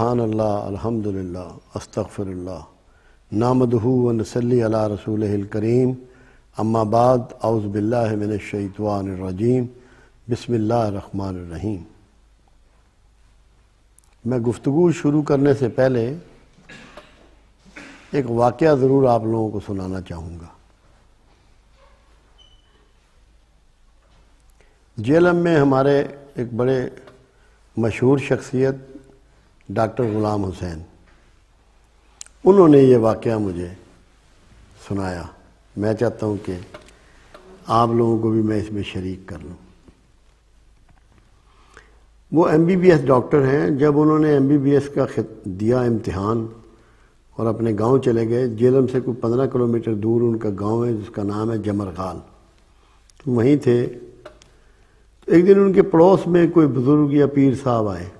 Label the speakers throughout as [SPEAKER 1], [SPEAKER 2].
[SPEAKER 1] सुबहानल्ला अलहमदिल्ला अस्तफ़रल्ला नामदहू अला रसूल करीम अम्माबाद आउज़बिल्लाशवानरजीम बसमीम मैं गुफ्तु शुरू करने से पहले एक वाक़ ज़रूर आप लोगों को सुनाना चाहूँगा जेलम में हमारे एक बड़े मशहूर शख्सियत डॉक्टर ग़ुलाम हुसैन उन्होंने ये वाक़ मुझे सुनाया मैं चाहता हूँ कि आप लोगों को भी मैं इसमें शरीक कर लूँ वो M B B S doctor हैं जब उन्होंने एम बी बी एस का दिया इम्तहान और अपने गांव चले गए जेलम से कोई पंद्रह किलोमीटर दूर उनका गांव है जिसका नाम है जमरगाल तो वहीं थे तो एक दिन उनके पड़ोस में कोई बुज़ुर्ग या पीर साहब आए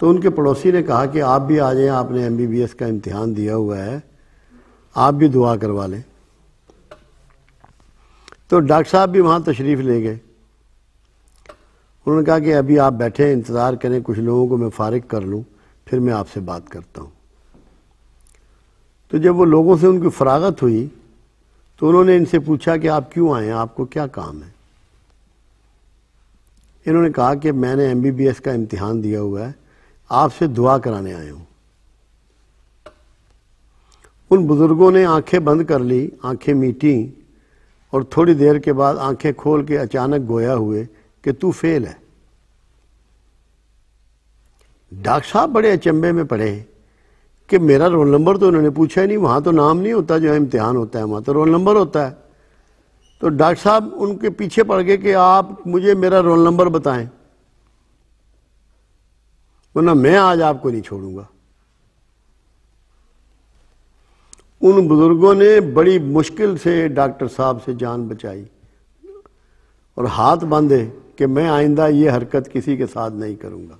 [SPEAKER 1] तो उनके पड़ोसी ने कहा कि आप भी आ जाएं आपने एस का इम्तिहान दिया हुआ है आप भी दुआ करवा लें तो डॉक्टर साहब भी वहाँ तशरीफ़ ले गए उन्होंने कहा कि अभी आप बैठे इंतज़ार करें कुछ लोगों को मैं फारिग कर लूँ फिर मैं आपसे बात करता हूँ तो जब वो लोगों से उनकी फरागत हुई तो उन्होंने इनसे पूछा कि आप क्यों आए हैं आपको क्या काम है इन्होंने कहा कि मैंने एमबीबीएस का इम्तिहान दिया हुआ है आपसे दुआ कराने आया हूं उन बुजुर्गों ने आंखें बंद कर ली आंखें मीटी और थोड़ी देर के बाद आंखें खोल के अचानक गोया हुए कि तू फेल है डॉक्टर साहब बड़े अचंबे में पड़े कि मेरा रोल नंबर तो उन्होंने पूछा ही नहीं वहां तो नाम नहीं होता जो इम्तिहान होता है वहां तो रोल नंबर होता है तो डॉक्टर साहब उनके पीछे पड़ गए कि आप मुझे मेरा रोल नंबर बताएं वरना मैं आज आपको नहीं छोड़ूंगा उन बुजुर्गों ने बड़ी मुश्किल से डॉक्टर साहब से जान बचाई और हाथ बांधे कि मैं आइंदा ये हरकत किसी के साथ नहीं करूंगा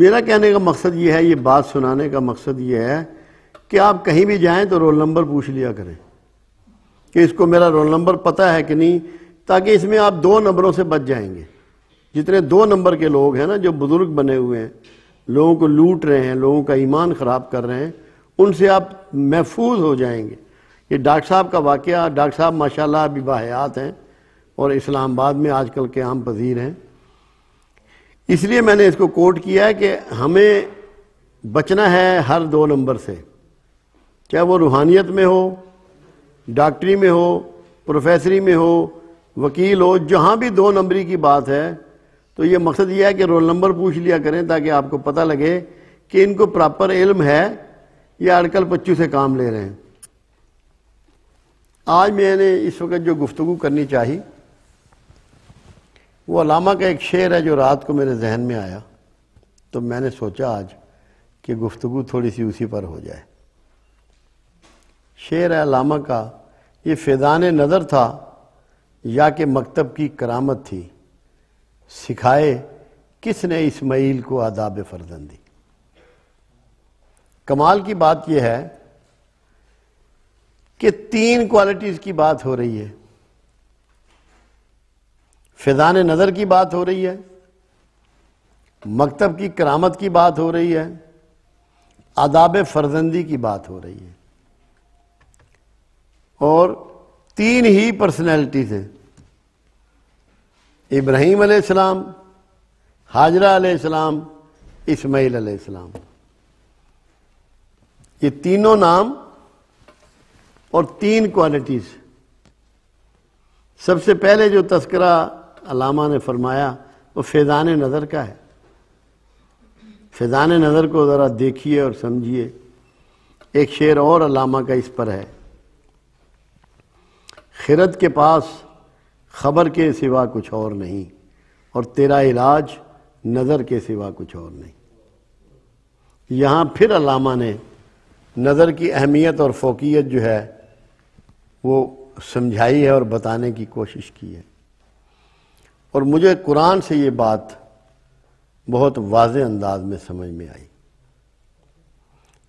[SPEAKER 1] मेरा कहने का मकसद ये है ये बात सुनाने का मकसद ये है कि आप कहीं भी जाएं तो रोल नंबर पूछ लिया करें कि इसको मेरा रोल नंबर पता है कि नहीं ताकि इसमें आप दो नंबरों से बच जाएंगे जितने दो नंबर के लोग हैं ना जो बुजुर्ग बने हुए हैं लोगों को लूट रहे हैं लोगों का ईमान ख़राब कर रहे हैं उनसे आप महफूज हो जाएंगे ये डॉक्टर साहब का वाक़ डॉक्टर साहब माशाल्लाह अभी बाहियात हैं और इस्लामाबाद में आजकल के आम पजीर हैं इसलिए मैंने इसको कोट किया है कि हमें बचना है हर दो नंबर से चाहे वो रूहानियत में हो डॉक्टरी में हो प्रोफेसरी में हो वकील हो जहाँ भी दो नंबरी की बात है तो ये मकसद ये है कि रोल नंबर पूछ लिया करें ताकि आपको पता लगे कि इनको प्रॉपर इल्म है या अड़कल बच्चों से काम ले रहे हैं आज मैंने इस वक्त जो गुफ्तु करनी चाहिए वो अलामा का एक शेर है जो रात को मेरे जहन में आया तो मैंने सोचा आज कि गुफ्तु थोड़ी सी उसी पर हो जाए शेर है अलामा का ये फैदान नज़र था या कि मकतब की करामत थी सिखाए किसने इस्माइल को आदाब फर्जन दी कमाल की बात यह है कि तीन क्वालिटीज की बात हो रही है फिजान नज़र की बात हो रही है मकतब की करामत की बात हो रही है आदाब फर्जंदी की बात हो रही है और तीन ही पर्सनैलिटीज़ हैं इब्राहिम अलैहिस्सलाम हाजरा अलैहिस्सलाम इस्माइल अलैहिस्सलाम ये तीनों नाम और तीन क्वालिटीज सबसे पहले जो तस्करा अलामा ने फरमाया वो फैज़ान नज़र का है फैज़ान नज़र को ज़रा देखिए और समझिए एक शेर और अलामा का इस पर है खिरत के पास खबर के सिवा कुछ और नहीं और तेरा इलाज नज़र के सिवा कुछ और नहीं यहाँ फिर अलामा ने नज़र की अहमियत और फोकियत जो है वो समझाई है और बताने की कोशिश की है और मुझे कुरान से ये बात बहुत वाज अंदाज में समझ में आई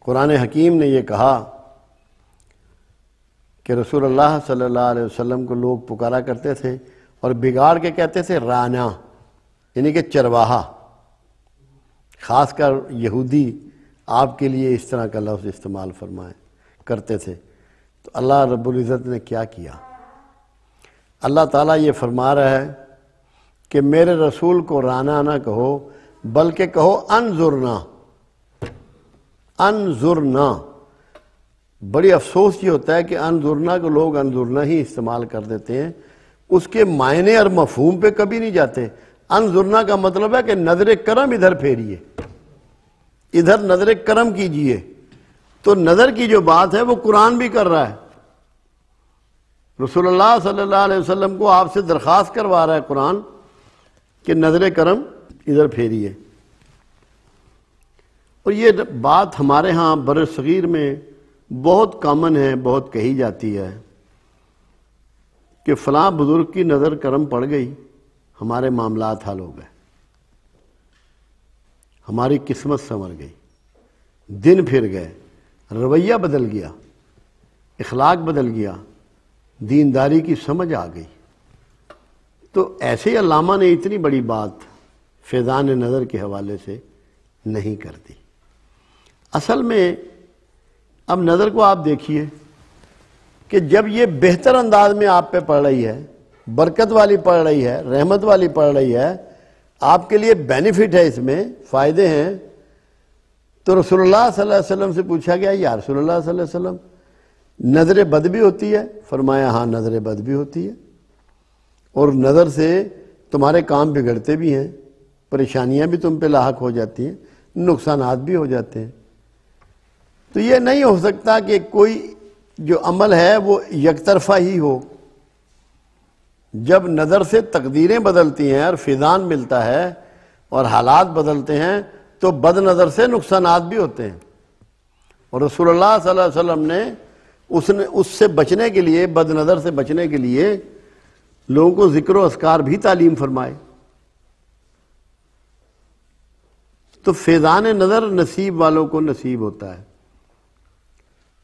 [SPEAKER 1] कुरान हकीम ने यह कहा कि रसूल सल्लल्लाहु अलैहि वसल्लम को लोग पुकारा करते थे और बिगाड़ के कहते थे राना यानी कि चरवाहा खासकर यहूदी आपके लिए इस तरह का लफ्ज़ इस्तेमाल फरमाए करते थे तो अल्लाह रबुल्जत ने क्या किया अल्लाह ताला ये फरमा रहा है कि मेरे रसूल को राना ना कहो बल्कि कहो अनजुरना अनजुरना बड़ी अफसोस ये होता है कि अनदुरना को लोग अनजुरना ही इस्तेमाल कर देते हैं उसके मायने और मफहूम पे कभी नहीं जाते अनजुरना का मतलब है कि नजर करम इधर फेरिए इधर नजर करम कीजिए तो नज़र की जो बात है वो कुरान भी कर रहा है रसोल्ला सल्ला को आपसे दरख्वास्त करवा रहा है कुरान कि नजर करम इधर फेरिए और ये बात हमारे यहाँ बर सग़ीर में बहुत कॉमन है बहुत कही जाती है कि फला बुजुर्ग की नज़र करम पड़ गई हमारे मामला हल हो गए हमारी किस्मत संवर गई दिन फिर गए रवैया बदल गया इखलाक बदल गया दीनदारी की समझ आ गई तो ऐसे अलामा ने इतनी बड़ी बात फैज़ान नज़र के हवाले से नहीं कर दी असल में अब नज़र को आप देखिए कि जब ये बेहतर अंदाज में आप पे पड़ रही है बरकत वाली पड़ रही है रहमत वाली पड़ रही है आपके लिए बेनिफिट है इसमें फ़ायदे हैं तो रसोल्ला वसम से पूछा गया यार रसोल्ला नज़र बद भी होती है फरमाया हाँ नज़र बद भी होती है और नज़र से तुम्हारे काम बिगड़ते भी हैं परेशानियां भी तुम पे लाक हो जाती हैं नुकसान भी हो जाते हैं तो ये नहीं हो सकता कि कोई जो अमल है वो यकतरफा ही हो जब नज़र से तकदीरें बदलती हैं और फिजान मिलता है और हालात बदलते हैं तो बद नज़र से नुकसान भी होते हैं और रसोल्ला वसम ने उसने उससे बचने के लिए बद नज़र से बचने के लिए लोगों को ज़िक्र असकार भी तालीम फरमाए तो फैज़ान नज़र नसीब वालों को नसीब होता है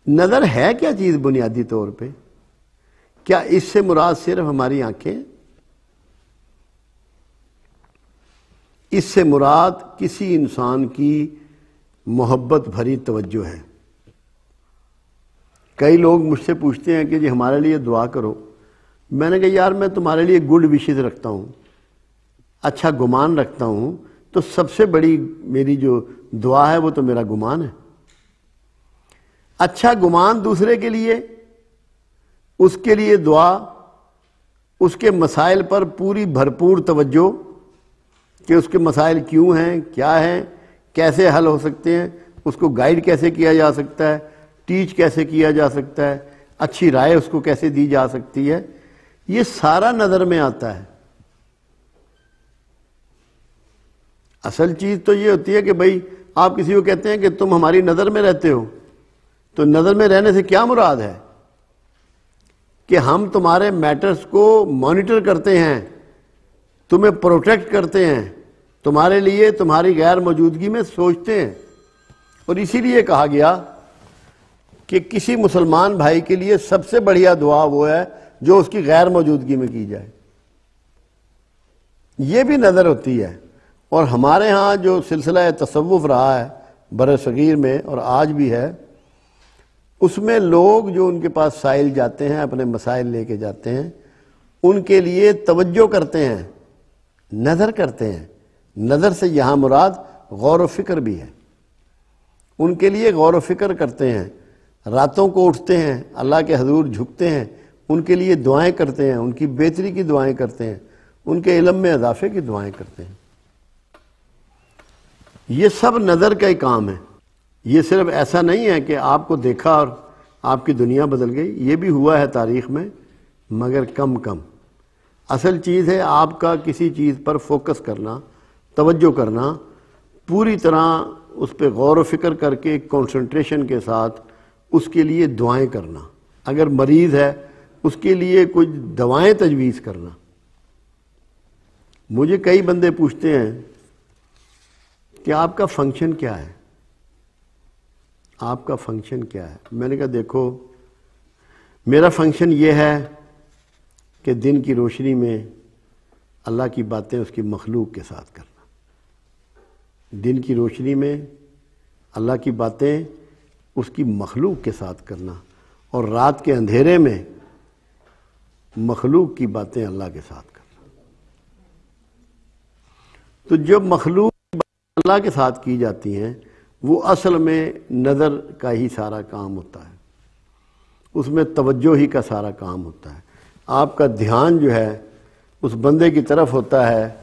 [SPEAKER 1] नज़र है क्या चीज़ बुनियादी तौर पे क्या इससे मुराद सिर्फ हमारी आंखें इससे मुराद किसी इंसान की मोहब्बत भरी तवज्जो है कई लोग मुझसे पूछते हैं कि जी हमारे लिए दुआ करो मैंने कहा यार मैं तुम्हारे लिए गुड विशेज रखता हूँ अच्छा गुमान रखता हूँ तो सबसे बड़ी मेरी जो दुआ है वो तो मेरा गुमान है अच्छा गुमान दूसरे के लिए उसके लिए दुआ उसके मसाइल पर पूरी भरपूर तवज्जो कि उसके मसाइल क्यों हैं क्या हैं कैसे हल हो सकते हैं उसको गाइड कैसे किया जा सकता है टीच कैसे किया जा सकता है अच्छी राय उसको कैसे दी जा सकती है ये सारा नज़र में आता है असल चीज़ तो ये होती है कि भाई आप किसी को कहते हैं कि तुम हमारी नज़र में रहते हो तो नज़र में रहने से क्या मुराद है कि हम तुम्हारे मैटर्स को मॉनिटर करते हैं तुम्हें प्रोटेक्ट करते हैं तुम्हारे लिए तुम्हारी गैर मौजूदगी में सोचते हैं और इसीलिए कहा गया कि किसी मुसलमान भाई के लिए सबसे बढ़िया दुआ वो है जो उसकी गैर मौजूदगी में की जाए ये भी नज़र होती है और हमारे यहाँ जो सिलसिला तसवुफ़ रहा है बर सग़ीर में और आज भी है उसमें लोग जो उनके पास साइल जाते हैं अपने मसाइल लेके जाते हैं उनके लिए तवज्जो करते हैं नज़र करते हैं नज़र से यहाँ मुराद गौर फिक्र भी है उनके लिए गौर फिक्र करते हैं रातों को उठते हैं अल्लाह के हजूर झुकते हैं उनके लिए दुआएं करते हैं उनकी बेहतरी की दुआएं करते हैं उनके इलम में इजाफे की दुआएं करते हैं ये सब नज़र का ही काम है ये सिर्फ ऐसा नहीं है कि आपको देखा और आपकी दुनिया बदल गई ये भी हुआ है तारीख में मगर कम कम असल चीज़ है आपका किसी चीज़ पर फोकस करना तवज्जो करना पूरी तरह उस पर गौर व फिक्र करके कंसंट्रेशन के साथ उसके लिए दुआएं करना अगर मरीज़ है उसके लिए कुछ दवाएं तजवीज़ करना मुझे कई बंदे पूछते हैं कि आपका फंक्शन क्या है आपका फंक्शन क्या है मैंने कहा देखो मेरा फंक्शन ये है कि दिन की रोशनी में अल्लाह की बातें उसकी मखलूक के साथ करना दिन की रोशनी में अल्लाह की बातें उसकी मखलूक के साथ करना और रात के अंधेरे में मखलूक की बातें अल्लाह के साथ करना तो जब मखलूक अल्लाह के साथ की जाती हैं वो असल में नज़र का ही सारा काम होता है उसमें तवज्जो ही का सारा काम होता है आपका ध्यान जो है उस बंदे की तरफ होता है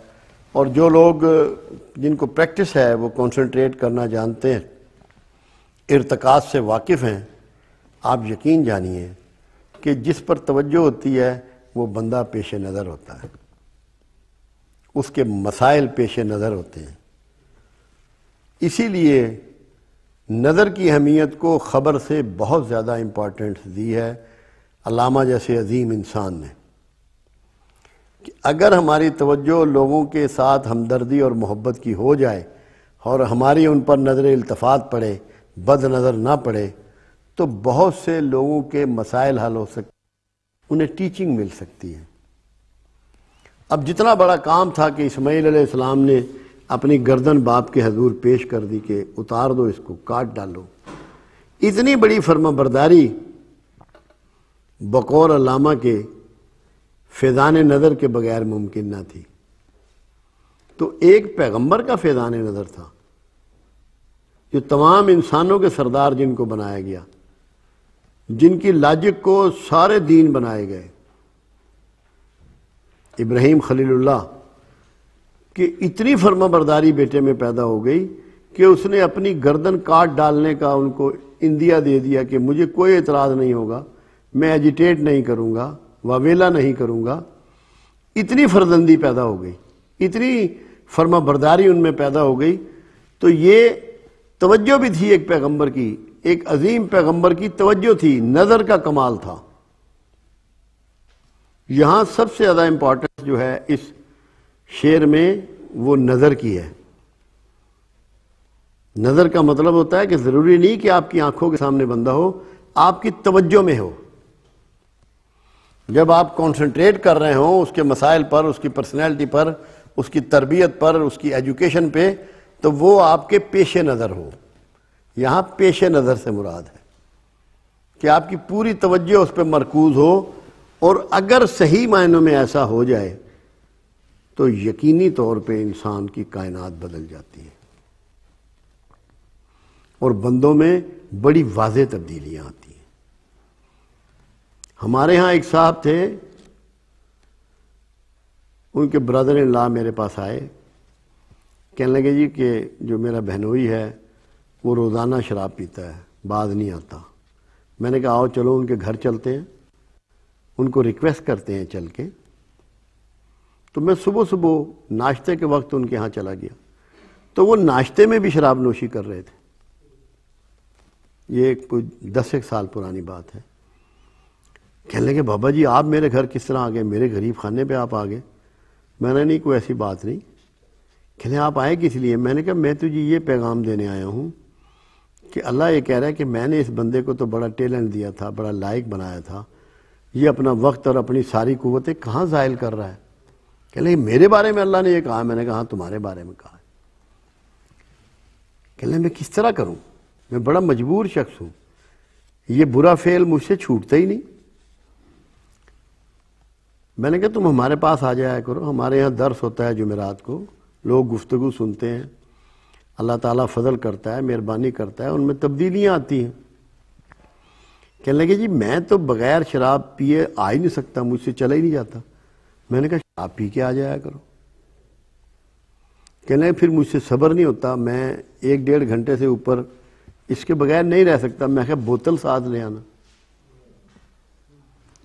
[SPEAKER 1] और जो लोग जिनको प्रैक्टिस है वो कंसंट्रेट करना जानते हैं इरतकाज से वाकिफ़ हैं आप यकीन जानिए कि जिस पर तवज्जो होती है वो बंदा पेश नज़र होता है उसके मसाइल पेश नज़र होते हैं इसीलिए नज़र की अहमियत को ख़बर से बहुत ज़्यादा इम्पॉर्टेंस दी है अलामा जैसे अजीम इंसान ने कि अगर हमारी तवज्जो लोगों के साथ हमदर्दी और मोहब्बत की हो जाए और हमारी उन पर नज़र अल्तफ़ात पड़े बद नज़र ना पड़े तो बहुत से लोगों के मसाइल हल हो सकते उन्हें टीचिंग मिल सकती है अब जितना बड़ा काम था कि इसमाईल ने अपनी गर्दन बाप के हजूर पेश कर दी के उतार दो इसको काट डालो इतनी बड़ी फर्मा बरदारी बकौर अलामा के फैज़ान नज़र के बगैर मुमकिन ना थी तो एक पैगंबर का फैज़ान नज़र था जो तमाम इंसानों के सरदार जिनको बनाया गया जिनकी लाजिक को सारे दीन बनाए गए इब्राहिम खलीलुल्लाह कि इतनी फर्मा बरदारी बेटे में पैदा हो गई कि उसने अपनी गर्दन काट डालने का उनको इंदिया दे दिया कि मुझे कोई एतराज़ नहीं होगा मैं एजिटेट नहीं करूँगा वावेला नहीं करूँगा इतनी फर्जंदी पैदा हो गई इतनी फर्मा बरदारी उनमें पैदा हो गई तो ये तवज्जो भी थी एक पैगंबर की एक अजीम पैगंबर की तवज्जो थी नज़र का कमाल था यहाँ सबसे ज़्यादा इंपॉर्टेंस जो है इस शेर में वो नज़र की है नज़र का मतलब होता है कि ज़रूरी नहीं कि आपकी आंखों के सामने बंदा हो आपकी तवज्जो में हो जब आप कंसंट्रेट कर रहे हो उसके मसाइल पर उसकी पर्सनैलिटी पर उसकी तरबियत पर उसकी एजुकेशन पे तो वो आपके पेशे नज़र हो यहाँ पेशे नज़र से मुराद है कि आपकी पूरी तवज्जो उस पर मरकूज़ हो और अगर सही मायनों में ऐसा हो जाए तो यकीनी तौर पे इंसान की कायनात बदल जाती है और बंदों में बड़ी वाज तब्दीलियां आती हैं हमारे यहां एक साहब थे उनके ब्रदर इन ला मेरे पास आए कहने लगे जी कि जो मेरा बहनोई है वो रोज़ाना शराब पीता है बाद नहीं आता मैंने कहा आओ चलो उनके घर चलते हैं उनको रिक्वेस्ट करते हैं चल के तो मैं सुबह सुबह नाश्ते के वक्त उनके यहाँ चला गया तो वो नाश्ते में भी शराब नोशी कर रहे थे ये एक दस एक साल पुरानी बात है कहने लगे बाबा जी आप मेरे घर किस तरह आ गए मेरे गरीब खाने पे आप आ गए मैंने नहीं कोई ऐसी बात नहीं कहने आप आए किस लिए मैंने कहा मैं तुझे ये पैगाम देने आया हूँ कि अल्लाह ये कह रहा है कि मैंने इस बंदे को तो बड़ा टैलेंट दिया था बड़ा लायक बनाया था ये अपना वक्त और अपनी सारी कुतें कहाँ ज़ायल कर रहा है कह लें मेरे बारे में अल्लाह ने यह कहा मैंने कहा हाँ, तुम्हारे बारे में कहा कह मैं किस तरह करूं मैं बड़ा मजबूर शख्स हूं ये बुरा फेल मुझसे छूटता ही नहीं मैंने कहा तुम हमारे पास आ जाया करो हमारे यहाँ दर्स होता है जुमेरात को लोग गुफ्तगु सुनते हैं अल्लाह ताला फजल करता है मेहरबानी करता है उनमें तब्दीलियाँ आती हैं कहने लगे जी मैं तो बग़ैर शराब पिए आ ही नहीं सकता मुझसे चला ही नहीं जाता मैंने कहा आप पी के आ जाया करो कहने फिर मुझसे सब्र नहीं होता मैं एक डेढ़ घंटे से ऊपर इसके बगैर नहीं रह सकता मैं क्या बोतल साथ ले आना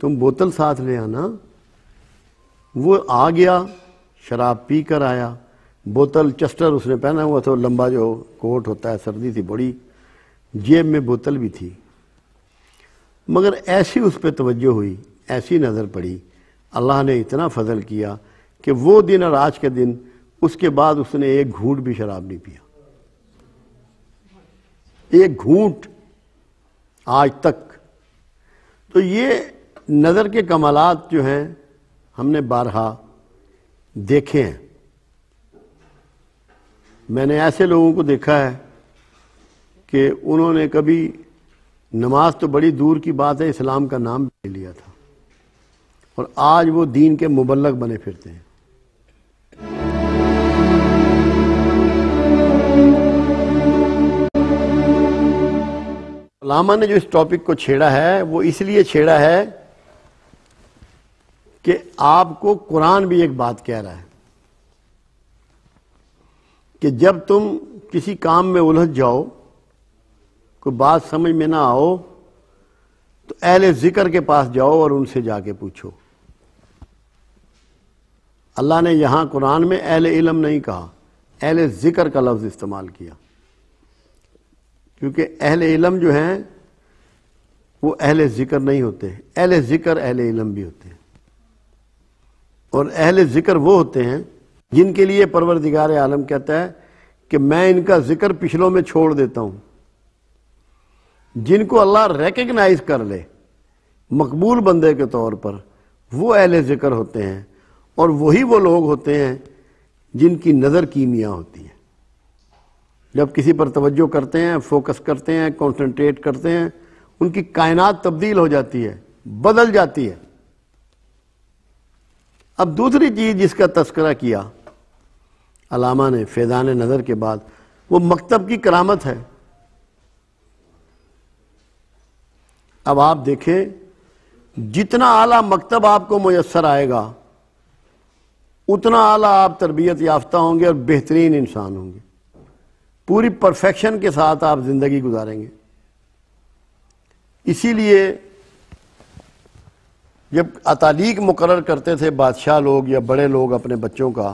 [SPEAKER 1] तुम बोतल साथ ले आना वो आ गया शराब पी कर आया बोतल चस्टर उसने पहना हुआ था लंबा जो कोट होता है सर्दी थी बड़ी जेब में बोतल भी थी मगर ऐसी उस पर तवज्जो हुई ऐसी नज़र पड़ी अल्लाह ने इतना फजल किया कि वो दिन और आज के दिन उसके बाद उसने एक घूट भी शराब नहीं पिया एक घूट आज तक तो ये नज़र के कमालात जो हैं हमने बारहा देखे हैं मैंने ऐसे लोगों को देखा है कि उन्होंने कभी नमाज तो बड़ी दूर की बात है इस्लाम का नाम ले लिया था और आज वो दीन के मुबलक बने फिरते हैं लामा ने जो इस टॉपिक को छेड़ा है वो इसलिए छेड़ा है कि आपको कुरान भी एक बात कह रहा है कि जब तुम किसी काम में उलझ जाओ कोई बात समझ में ना आओ तो अहले जिक्र के पास जाओ और उनसे जाके पूछो अल्लाह ने यहाँ कुरान में अहल इलम नहीं कहा अहल ज़िक्र का लफ्ज़ इस्तेमाल किया क्योंकि अहल इलम जो हैं वो अहल ज़िक्र नहीं होते अहल ज़िक्र अहल इलम भी होते हैं और अहल ज़िक्र वो होते हैं जिनके लिए परवरदिगार आलम कहता है कि मैं इनका ज़िक्र पिछलों में छोड़ देता हूँ जिनको अल्लाह रेकग्नाइज कर ले मकबूल बंदे के तौर पर वो अहल ज़िक्र होते हैं और वही वो लोग होते हैं जिनकी नज़र कीमिया होती है जब किसी पर तवज्जो करते हैं फोकस करते हैं कॉन्सनट्रेट करते हैं उनकी कायनात तब्दील हो जाती है बदल जाती है अब दूसरी चीज़ जिसका तस्करा किया अलामा ने फैज़ान नज़र के बाद वो मकतब की करामत है अब आप देखें जितना आला मकतब आपको मैसर आएगा उतना आला आप तरबियत याफ्ता होंगे और बेहतरीन इंसान होंगे पूरी परफेक्शन के साथ आप ज़िंदगी गुजारेंगे इसीलिए जब अतालीक मुकर करते थे बादशाह लोग या बड़े लोग अपने बच्चों का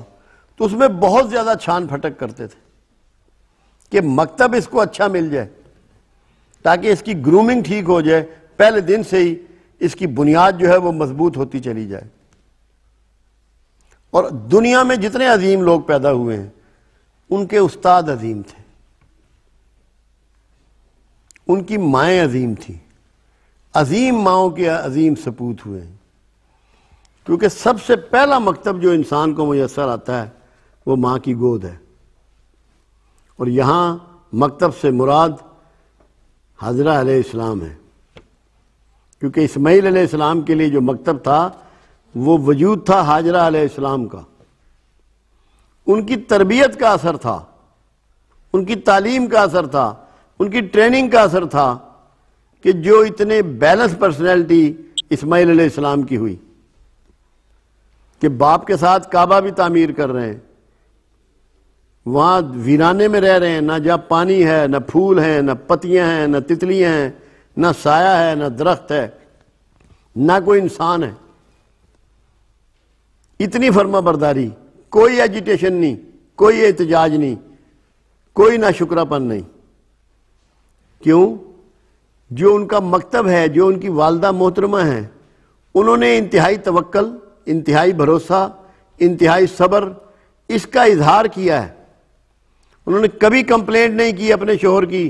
[SPEAKER 1] तो उसमें बहुत ज़्यादा छान फटक करते थे कि मकतब इसको अच्छा मिल जाए ताकि इसकी ग्रूमिंग ठीक हो जाए पहले दिन से ही इसकी बुनियाद जो है वो मजबूत होती चली जाए और दुनिया में जितने अजीम लोग पैदा हुए हैं उनके उस्ताद अजीम थे उनकी माएँ अजीम थी अजीम माओं के अजीम सपूत हुए हैं क्योंकि सबसे पहला मकतब जो इंसान को मैसर आता है वो माँ की गोद है और यहाँ मकतब से मुराद हजरा इस्लाम है क्योंकि इसमाईल इस्लाम के लिए जो मकतब था वो वजूद था हाजरा आसलाम का उनकी तरबियत का असर था उनकी तालीम का असर था उनकी ट्रेनिंग का असर था कि जो इतने बैलेंस पर्सनैलिटी इसमाइल आलाम की हुई कि बाप के साथ काबा भी तामीर कर रहे हैं वहाँ वीराने में रह रहे हैं ना जहाँ पानी है ना फूल हैं ना पतियां हैं ना तितलियाँ हैं ना साया है ना दरख्त है ना कोई इंसान है इतनी फर्मा बरदारी कोई एजिटेशन नहीं कोई एहतजाज नहीं कोई ना शुक्रापन नहीं क्यों जो उनका मकतब है जो उनकी वालदा मोहतरमा है उन्होंने इंतहाई तवक्ल इंतहाई भरोसा इंतहाई सब्र इसका इजहार किया है उन्होंने कभी कंप्लेंट नहीं की अपने शोहर की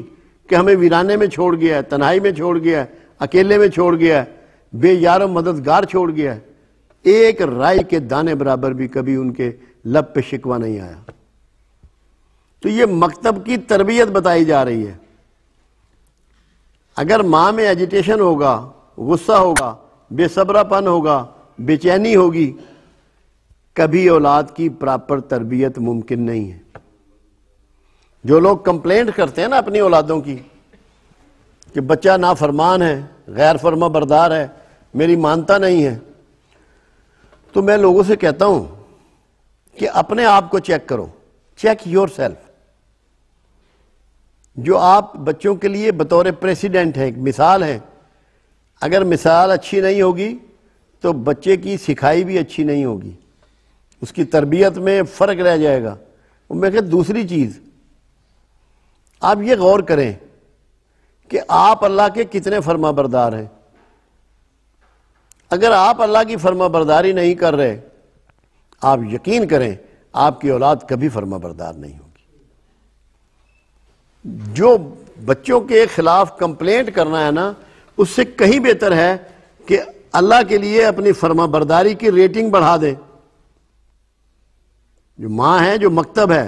[SPEAKER 1] कि हमें वीराने में छोड़ गया है तनाई में छोड़ गया है अकेले में छोड़ गया है बेयार मददगार छोड़ गया है एक राय के दाने बराबर भी कभी उनके लब पे शिकवा नहीं आया तो ये मकतब की तरबियत बताई जा रही है अगर माँ में एजिटेशन होगा गुस्सा होगा बेसब्रापन होगा बेचैनी होगी कभी औलाद की प्रॉपर तरबियत मुमकिन नहीं है जो लोग कंप्लेंट करते हैं ना अपनी औलादों की कि बच्चा नाफरमान है गैर फरमा बरदार है मेरी मानता नहीं है तो मैं लोगों से कहता हूं कि अपने आप को चेक करो चेक योर सेल्फ जो आप बच्चों के लिए बतौर प्रेसिडेंट हैं मिसाल हैं अगर मिसाल अच्छी नहीं होगी तो बच्चे की सिखाई भी अच्छी नहीं होगी उसकी तरबियत में फ़र्क रह जाएगा और मैं कह दूसरी चीज़ आप ये गौर करें कि आप अल्लाह के कितने फर्मा बरदार हैं अगर आप अल्लाह की फर्मा बरदारी नहीं कर रहे आप यकीन करें आपकी औलाद कभी फर्मा बरदार नहीं होगी जो बच्चों के खिलाफ कंप्लेंट करना है ना उससे कहीं बेहतर है कि अल्लाह के लिए अपनी फर्मा बरदारी की रेटिंग बढ़ा दें जो माँ है जो मकतब है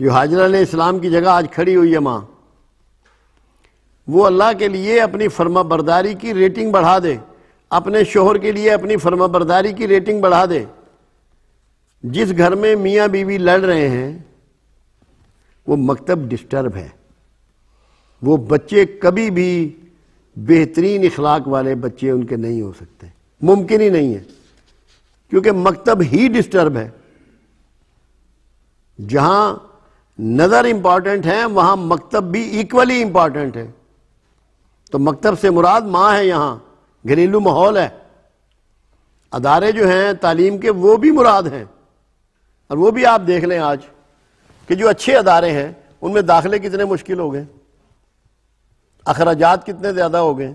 [SPEAKER 1] जो हाजरा ने इस्लाम की जगह आज खड़ी हुई है माँ वो अल्लाह के लिए अपनी फर्मा बरदारी की रेटिंग बढ़ा दे अपने शोहर के लिए अपनी फर्मा बरदारी की रेटिंग बढ़ा दे जिस घर में मियाँ बीवी लड़ रहे हैं वो मकतब डिस्टर्ब है वो बच्चे कभी भी बेहतरीन इखलाक वाले बच्चे उनके नहीं हो सकते मुमकिन ही नहीं है क्योंकि मकतब ही डिस्टर्ब है जहां नज़र इंपॉर्टेंट है वहां मकतब भी इक्वली इंपॉर्टेंट है तो मकतब से मुराद माँ है यहाँ घरेलू माहौल है अदारे जो हैं तालीम के वो भी मुराद हैं और वो भी आप देख लें आज कि जो अच्छे अदारे हैं उनमें दाखिले कितने मुश्किल हो गए अखराजात कितने ज़्यादा हो गए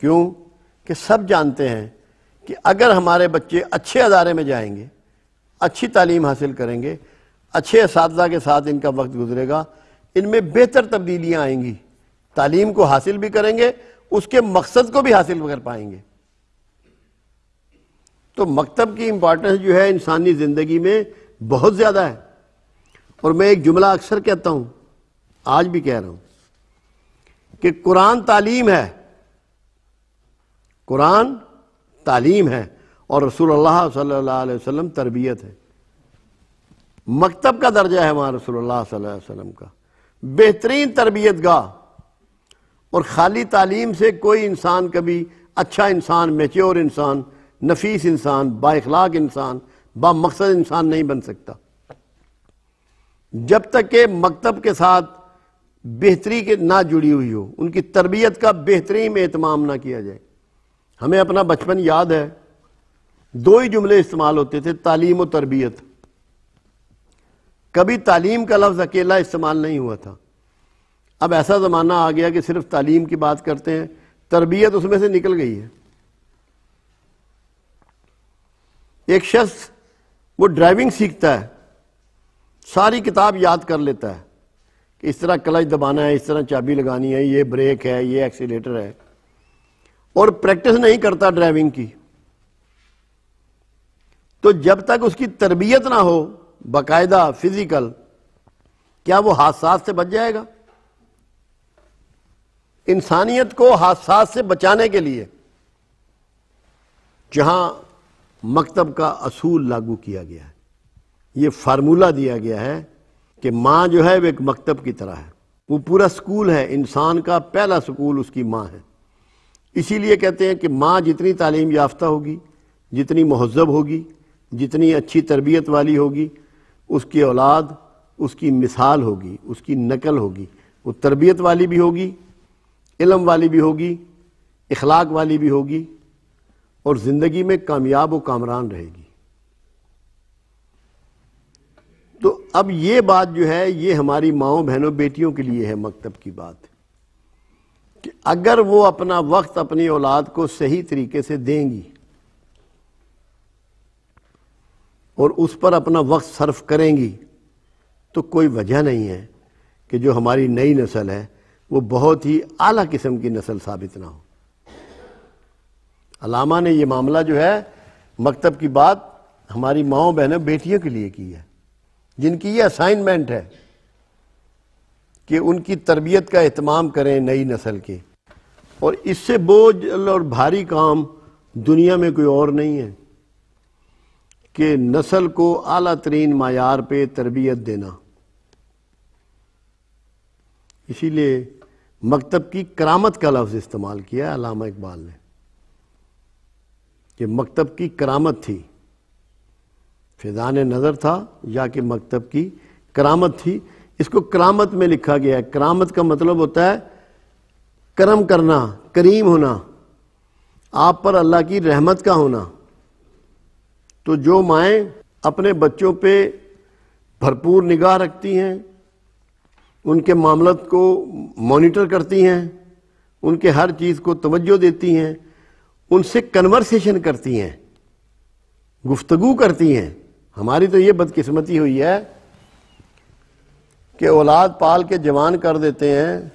[SPEAKER 1] क्यों कि सब जानते हैं कि अगर हमारे बच्चे अच्छे अदारे में जाएंगे अच्छी तालीम हासिल करेंगे अच्छे इस के साथ इनका वक्त गुजरेगा इनमें बेहतर तब्दीलियाँ आएंगी तालीम को हासिल भी करेंगे उसके मकसद को भी हासिल कर पाएंगे तो मकतब की इंपॉर्टेंस जो है इंसानी ज़िंदगी में बहुत ज़्यादा है और मैं एक जुमला अक्सर कहता हूं आज भी कह रहा हूं कि कुरान तालीम है कुरान तालीम है और रसूल अल्लाह सल्लल्लाहु अलैहि वसल्लम तरबियत है मकतब का दर्जा है हमारा रसूल अल्लाह सल्लल्लाहु अलैहि वसल्लम का बेहतरीन तरबियत गाह और खाली तालीम से कोई इंसान कभी अच्छा इंसान मेच्योर इंसान नफीस इंसान बाखलाक इंसान बामकसद इंसान नहीं बन सकता जब तक के मकतब के साथ बेहतरी के ना जुड़ी हुई हो उनकी तरबियत का बेहतरीन में अहतमाम ना किया जाए हमें अपना बचपन याद है दो ही जुमले इस्तेमाल होते थे तालीम और तरबियत कभी तालीम का लफ्ज़ अकेला इस्तेमाल नहीं हुआ था अब ऐसा ज़माना आ गया कि सिर्फ तालीम की बात करते हैं तरबियत उसमें से निकल गई है एक शख्स वो ड्राइविंग सीखता है सारी किताब याद कर लेता है कि इस तरह क्लच दबाना है इस तरह चाबी लगानी है ये ब्रेक है ये एक्सीटर है और प्रैक्टिस नहीं करता ड्राइविंग की तो जब तक उसकी तरबियत ना हो बाकायदा फिजिकल क्या वो हादसा से बच जाएगा इंसानियत को हादसा से बचाने के लिए जहां मकतब का असूल लागू किया गया है ये फार्मूला दिया गया है कि माँ जो है वो एक मकतब की तरह है वो पूरा स्कूल है इंसान का पहला स्कूल उसकी माँ है इसीलिए कहते हैं कि माँ जितनी तालीम याफ्ता होगी जितनी महजब होगी जितनी अच्छी तरबियत वाली होगी उसकी औलाद उसकी मिसाल होगी उसकी नकल होगी वो तरबियत वाली भी होगी इलम वाली भी होगी इखलाक वाली भी होगी और जिंदगी में कामयाब व कामरान रहेगी तो अब यह बात जो है ये हमारी माओ बहनों बेटियों के लिए है मकतब की बात कि अगर वो अपना वक्त अपनी औलाद को सही तरीके से देंगी और उस पर अपना वक्त सर्फ करेंगी तो कोई वजह नहीं है कि जो हमारी नई नस्ल है वो बहुत ही आला किस्म की नस्ल साबित ना हो अलामा ने ये मामला जो है मकतब की बात हमारी माओ बहनों बेटियों के लिए की है जिनकी ये असाइनमेंट है कि उनकी तरबियत का एहतमाम करें नई नस्ल के और इससे बोझ और भारी काम दुनिया में कोई और नहीं है कि नस्ल को अला तरीन मैार पर तरबियत देना इसीलिए मकतब की करामत का लफ्ज़ इस्तेमाल किया अलामा इकबाल ने कि मकतब की करामत थी फिजान नज़र था या कि मकतब की करामत थी इसको करामत में लिखा गया है करामत का मतलब होता है करम करना करीम होना आप पर अल्लाह की रहमत का होना तो जो माएँ अपने बच्चों पे भरपूर निगाह रखती हैं उनके मामलत को मॉनिटर करती हैं उनके हर चीज़ को तवज्जो देती हैं उनसे कन्वर्सेशन करती हैं गुफ्तगु करती हैं हमारी तो ये बदकिस्मती हुई है कि औलाद पाल के जवान कर देते हैं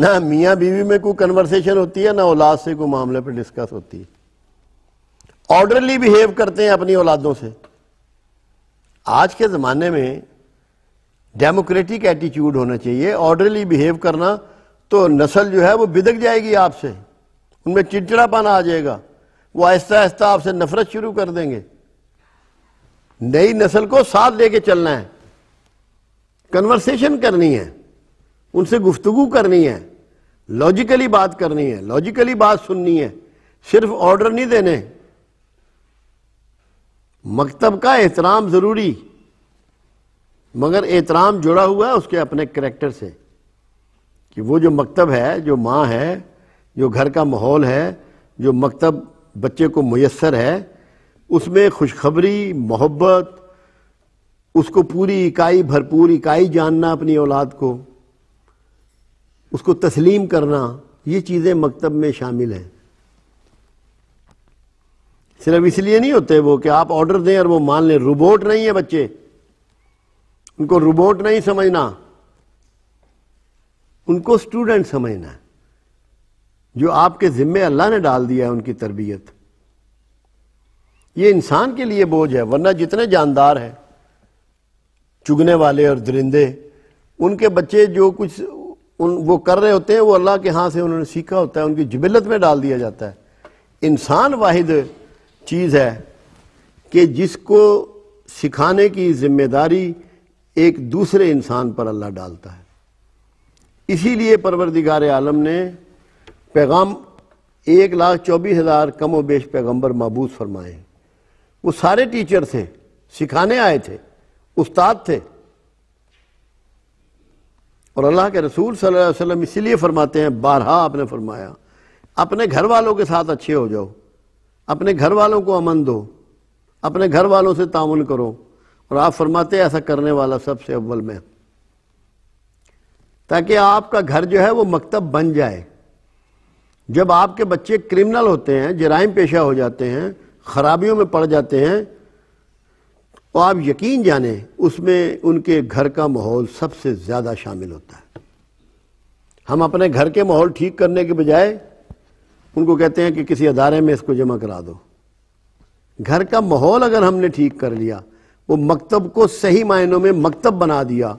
[SPEAKER 1] ना मियाँ बीवी में कोई कन्वर्सेशन होती है ना औलाद से कोई मामले पर डिस्कस होती है ऑर्डरली बिहेव करते हैं अपनी औलादों से आज के ज़माने में डेमोक्रेटिक एटीट्यूड होना चाहिए ऑर्डरली बिहेव करना तो नस्ल जो है वो बिदक जाएगी आपसे उनमें चिड़चिड़ापन आ जाएगा वो आहिस्ता आहिस्ता आपसे नफरत शुरू कर देंगे नई नस्ल को साथ लेके चलना है कन्वर्सेशन करनी है उनसे गुफ्तगु करनी है लॉजिकली बात करनी है लॉजिकली बात सुननी है सिर्फ ऑर्डर नहीं देने मकतब का एहतराम जरूरी मगर एहतराम जुड़ा हुआ है उसके अपने करेक्टर से कि वो जो मकतब है जो माँ है जो घर का माहौल है जो मकतब बच्चे को मैसर है उसमें खुशखबरी मोहब्बत उसको पूरी इकाई भरपूर इकाई जानना अपनी औलाद को उसको तस्लीम करना ये चीज़ें मकतब में शामिल हैं सिर्फ इसलिए नहीं होते वो कि आप ऑर्डर दें और वो मान लें रोबोट नहीं है बच्चे उनको रोबोट नहीं समझना उनको स्टूडेंट समझना जो आपके जिम्मे अल्लाह ने डाल दिया है उनकी तरबियत ये इंसान के लिए बोझ है वरना जितने जानदार हैं चुगने वाले और दरिंदे उनके बच्चे जो कुछ उन वो कर रहे होते हैं वो अल्लाह के हाथ से उन्होंने सीखा होता है उनकी जबिलत में डाल दिया जाता है इंसान वाहिद चीज़ है कि जिसको सिखाने की जिम्मेदारी एक दूसरे इंसान पर अल्लाह डालता है इसीलिए परवरदिगार आलम ने पैगाम एक लाख चौबीस हज़ार कम व बेश पैगम्बर मबूज फरमाए वो सारे टीचर थे सिखाने आए थे उस्ताद थे और अल्लाह के रसूल सल्लल्लाहु अलैहि वसल्लम इसीलिए फरमाते हैं बारहा आपने फरमाया अपने घर वालों के साथ अच्छे हो जाओ अपने घर वालों को अमन दो अपने घर वालों से ताउन करो और आप फरमाते ऐसा करने वाला सबसे अव्वल में ताकि आपका घर जो है वो मकतब बन जाए जब आपके बच्चे क्रिमिनल होते हैं जराइम पेशा हो जाते हैं खराबियों में पड़ जाते हैं तो आप यकीन जाने उसमें उनके घर का माहौल सबसे ज़्यादा शामिल होता है हम अपने घर के माहौल ठीक करने के बजाय उनको कहते हैं कि किसी अदारे में इसको जमा करा दो घर का माहौल अगर हमने ठीक कर लिया वो मकतब को सही मायनों में मकतब बना दिया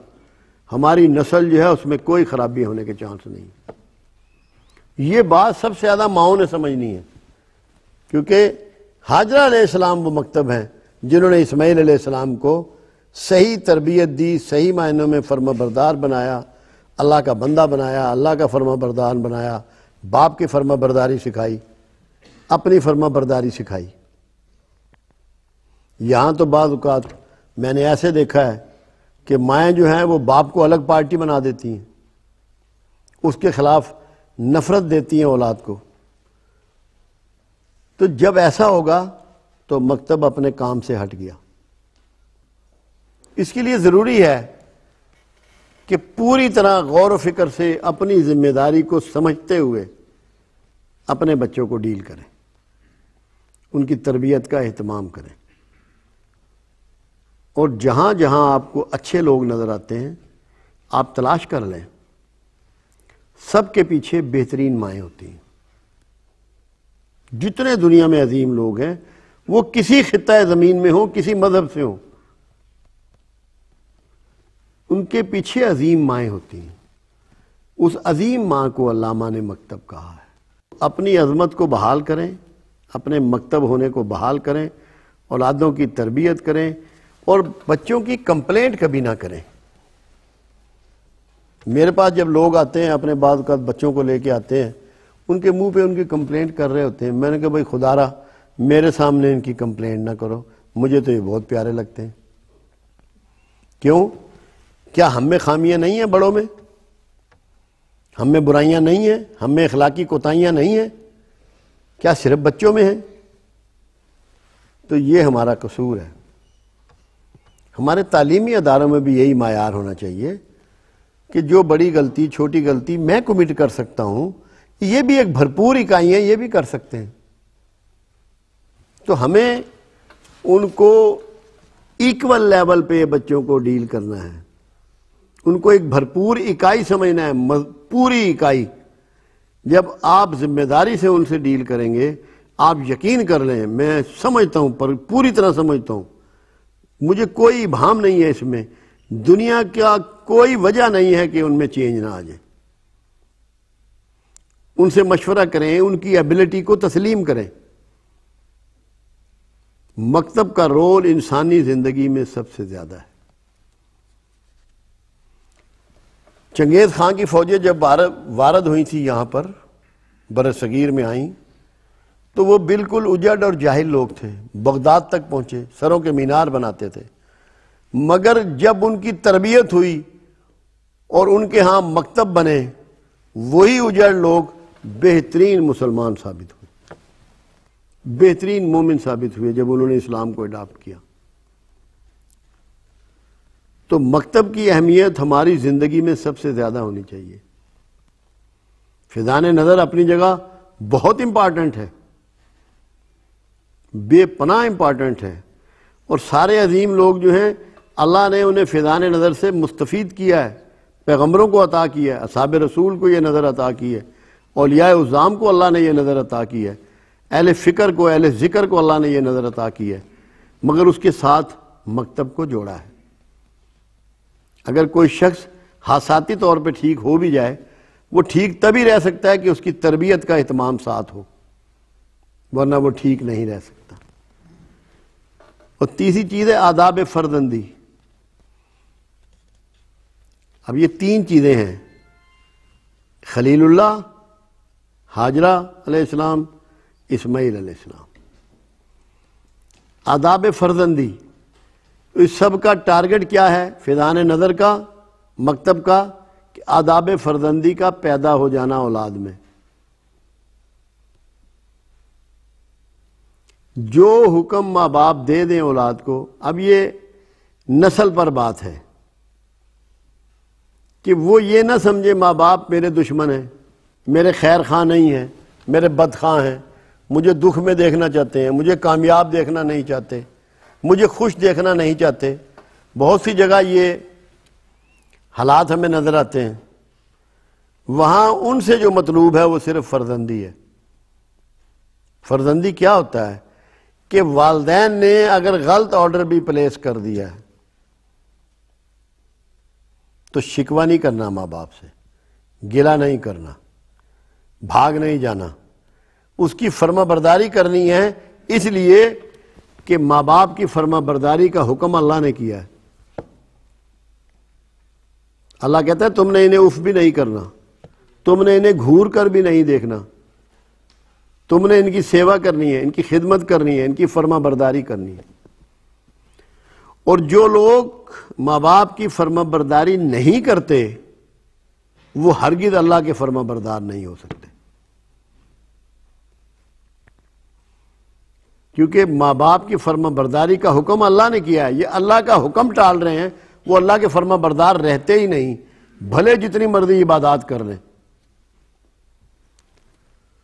[SPEAKER 1] हमारी नस्ल जो है उसमें कोई खराबी होने के चांस नहीं ये बात सबसे ज़्यादा माओ ने समझनी है क्योंकि हाजरा सलाम वो मकतब हैं जिन्होंने इसमाइल आलाम को सही तरबियत दी सही मायनों में फर्मा बरदार बनाया अल्लाह का बंदा बनाया अल्लाह का फर्मा बरदार बनाया बाप की फर्मा बरदारी सिखाई अपनी फर्मा बरदारी सिखाई यहाँ तो बाद मैंने ऐसे देखा है कि माएँ जो हैं वो बाप को अलग पार्टी बना देती हैं उसके खिलाफ नफरत देती हैं औलाद को तो जब ऐसा होगा तो मकतब अपने काम से हट गया इसके लिए ज़रूरी है कि पूरी तरह गौर व फिक्र से अपनी जिम्मेदारी को समझते हुए अपने बच्चों को डील करें उनकी तरबियत का अहतमाम करें और जहाँ जहाँ आपको अच्छे लोग नज़र आते हैं आप तलाश कर लें सबके पीछे बेहतरीन माएँ होती हैं जितने दुनिया में अजीम लोग हैं वो किसी खत्ता ज़मीन में हो किसी मज़हब से हो उनके पीछे अजीम माएँ होती हैं उस अजीम माँ को अलामा ने मकतब कहा है अपनी अजमत को बहाल करें अपने मकतब होने को बहाल करें औलादों की तरबियत करें और बच्चों की कंप्लेंट कभी ना करें मेरे पास जब लोग आते हैं अपने बाद का बच्चों को लेके आते हैं उनके मुंह पे उनकी कंप्लेंट कर रहे होते हैं मैंने कहा भाई खुदारा मेरे सामने इनकी कंप्लेंट ना करो मुझे तो ये बहुत प्यारे लगते हैं क्यों क्या हम में खामियां नहीं हैं बड़ों में हम में बुराइयां नहीं हैं हम में अखलाकी कोताहियां नहीं हैं क्या सिर्फ बच्चों में हैं तो ये हमारा कसूर है हमारे तालीमी अदारों में भी यही मैार होना चाहिए कि जो बड़ी गलती छोटी गलती मैं कमिट कर सकता हूँ ये भी एक भरपूर इकाई है ये भी कर सकते हैं तो हमें उनको इक्वल लेवल पे बच्चों को डील करना है उनको एक भरपूर इकाई समझना है पूरी इकाई जब आप जिम्मेदारी से उनसे डील करेंगे आप यकीन कर लें मैं समझता हूं पर पूरी तरह समझता हूं मुझे कोई भाम नहीं है इसमें दुनिया का कोई वजह नहीं है कि उनमें चेंज ना आ जाए उनसे मशवरा करें उनकी एबिलिटी को तस्लीम करें मकतब का रोल इंसानी जिंदगी में सबसे ज्यादा है चंगेज खां की फौजें जब वारद हुई थी यहां पर बर सगीर में आईं तो वो बिल्कुल उजड़ और जाहिल लोग थे बगदाद तक पहुंचे सरों के मीनार बनाते थे मगर जब उनकी तरबियत हुई और उनके यहाँ मकतब बने वही उजड़ लोग बेहतरीन मुसलमान साबित हुए बेहतरीन मोमिन साबित हुए जब उन्होंने इस्लाम को अडाप्ट किया तो मकतब की अहमियत हमारी ज़िंदगी में सबसे ज़्यादा होनी चाहिए फिजान नज़र अपनी जगह बहुत इंपॉर्टेंट है बेपना इम्पॉर्टेंट हैं और सारे अजीम लोग जो हैं अल्लाह ने उन्हें फ़िदान नज़र से मुस्तफ़ किया है पैगम्बरों को अता किया है असाब रसूल को यह नज़र अता की है अलिया उज़ाम को अल्लाह ने यह नज़र अता की है अहल फ़िक्र को अहल ज़िक्र को अल्लाह ने यह नज़र अता की है मगर उसके साथ मकतब को जोड़ा है अगर कोई शख्स हासाती तौर पर ठीक हो भी जाए वो ठीक तभी रह सकता है कि उसकी तरबियत का अहतमाम साथ हो वरना वो ठीक नहीं रह सकता और तीसरी चीज़ है आदाब फर्दंदी अब ये तीन चीज़ें हैं खलीलुल्ला हाजरा अलैहिस्सलाम इस्माइल अलैहिस्सलाम आदाब फर्जंदी तो इस सब का टारगेट क्या है फिजान नज़र का मकतब का कि आदाब फर्जंदी का पैदा हो जाना औलाद में जो हुक्म माँ बाप दे दें औलाद को अब ये नस्ल पर बात है कि वो ये ना समझे माँ बाप मेरे दुश्मन हैं मेरे खैर खां नहीं हैं मेरे बद खां हैं मुझे दुख में देखना चाहते हैं मुझे कामयाब देखना नहीं चाहते मुझे खुश देखना नहीं चाहते बहुत सी जगह ये हालात हमें नज़र आते हैं वहाँ उनसे जो मतलूब है वो सिर्फ फर्जंदी है फर्जंदी क्या होता है कि वालदेन ने अगर गलत ऑर्डर भी प्लेस कर दिया है तो शिकवा नहीं करना माँ बाप से गिला नहीं करना भाग नहीं जाना उसकी फर्मा बरदारी करनी है इसलिए कि माँ बाप की फर्मा बरदारी का हुक्म अल्लाह ने किया है अल्लाह कहता है तुमने इन्हें उफ भी नहीं करना तुमने इन्हें घूर कर भी नहीं देखना तुमने इनकी सेवा करनी है इनकी खिदमत करनी है इनकी फर्मा बरदारी करनी है और जो लोग माँ बाप की फर्मा बरदारी नहीं करते वो हरगिज अल्लाह के फर्मा बरदार नहीं हो सकते क्योंकि माँ बाप की फर्मा बरदारी का हुक्म अल्लाह ने किया है ये अल्लाह का हुक्म टाल रहे हैं वो अल्लाह के फर्मा बरदार रहते ही नहीं भले जितनी मर्जी इबादत कर रहे हैं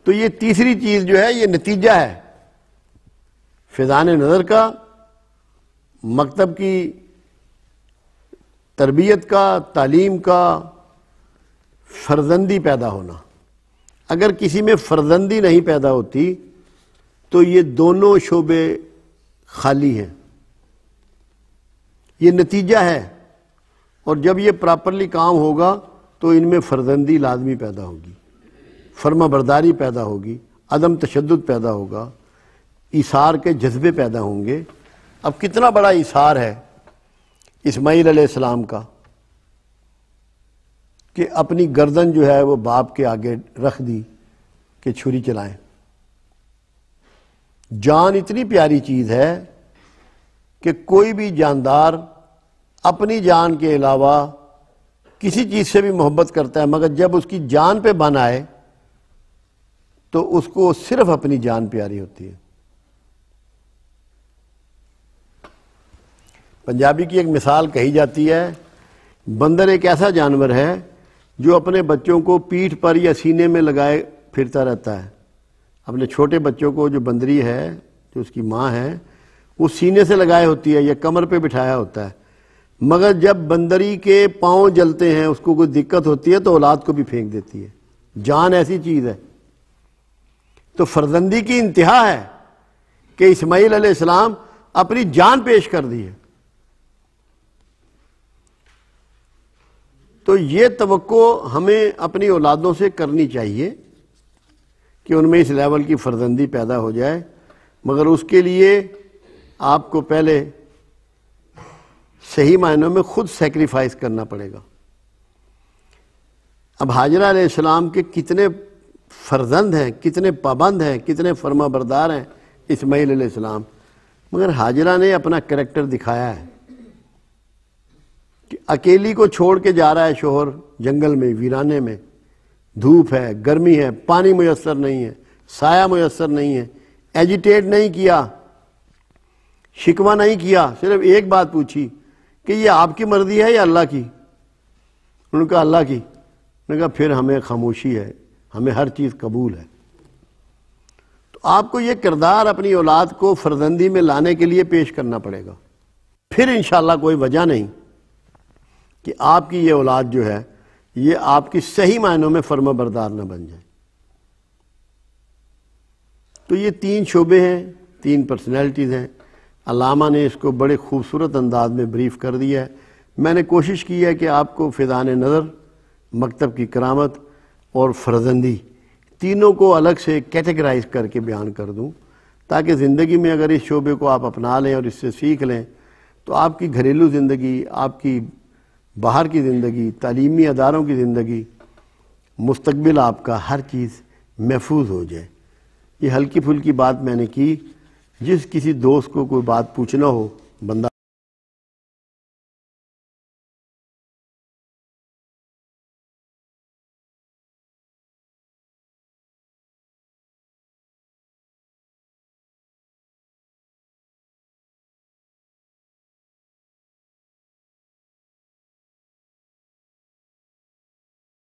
[SPEAKER 1] तो ये तीसरी चीज जो है ये नतीजा है फिजान नज़र का मकतब की तरबियत का तालीम का फर्जंदी पैदा होना अगर किसी में फर्जंदी नहीं पैदा होती तो ये दोनों शोबे खाली हैं ये नतीजा है और जब ये प्रॉपरली काम होगा तो इनमें फर्जंदी लाजमी पैदा होगी फर्मा बरदारी पैदा होगी अदम तशद पैदा होगा इसार के जज्बे पैदा होंगे अब कितना बड़ा इसार है इसमाइल आसमाम का कि अपनी गर्दन जो है वो बाप के आगे रख दी कि छुरी चलाएं जान इतनी प्यारी चीज़ है कि कोई भी जानदार अपनी जान के अलावा किसी चीज़ से भी मोहब्बत करता है मगर जब उसकी जान पे बन आए तो उसको सिर्फ अपनी जान प्यारी होती है पंजाबी की एक मिसाल कही जाती है बंदर एक ऐसा जानवर है जो अपने बच्चों को पीठ पर या सीने में लगाए फिरता रहता है अपने छोटे बच्चों को जो बंदरी है जो उसकी माँ है वो सीने से लगाए होती है या कमर पे बिठाया होता है मगर जब बंदरी के पाँव जलते हैं उसको कोई दिक्कत होती है तो औलाद को भी फेंक देती है जान ऐसी चीज़ है तो फर्जंदी की इंतहा है कि इस्माईल इस्लाम अपनी जान पेश कर दी है तो ये तो हमें अपनी औलादों से करनी चाहिए कि उनमें इस लेवल की फर्जंदी पैदा हो जाए मगर उसके लिए आपको पहले सही मायनों में खुद सेक्रीफाइस करना पड़ेगा अब हाजरा सलाम के कितने फर्जंद हैं कितने पाबंद हैं कितने फर्मा बरदार हैं इसमाईल मगर हाजरा ने अपना करेक्टर दिखाया है कि अकेली को छोड़ के जा रहा है शोहर जंगल में वीराने में धूप है गर्मी है पानी मैसर नहीं है साया मैसर नहीं है एजिटेट नहीं किया शिकवा नहीं किया सिर्फ एक बात पूछी कि ये आपकी मर्जी है या अल्लाह की उनका अल्लाह की उन्होंने कहा फिर हमें खामोशी है हमें हर चीज़ कबूल है तो आपको ये किरदार अपनी औलाद को फर्जंदी में लाने के लिए पेश करना पड़ेगा फिर इन कोई वजह नहीं कि आपकी ये औलाद जो है ये आपकी सही मायनों में फर्मा बरदार ना बन जाए तो ये तीन शोबे हैं तीन पर्सनैलिटीज़ हैं अलामा ने इसको बड़े खूबसूरत अंदाज में ब्रीफ कर दिया है मैंने कोशिश की है कि आपको फ़िदान नज़र मकतब की करामत और फर्जंदी तीनों को अलग से कैटेगराइज करके बयान कर दूं ताकि ज़िंदगी में अगर इस शोबे को आप अपना लें और इससे सीख लें तो आपकी घरेलू ज़िंदगी आपकी बाहर की ज़िंदगी तालीमी अदारों की ज़िंदगी मुस्तबिल आपका हर चीज़ महफूज हो जाए ये हल्की फुल्की बात मैंने की जिस किसी दोस्त को कोई बात पूछना हो बंदा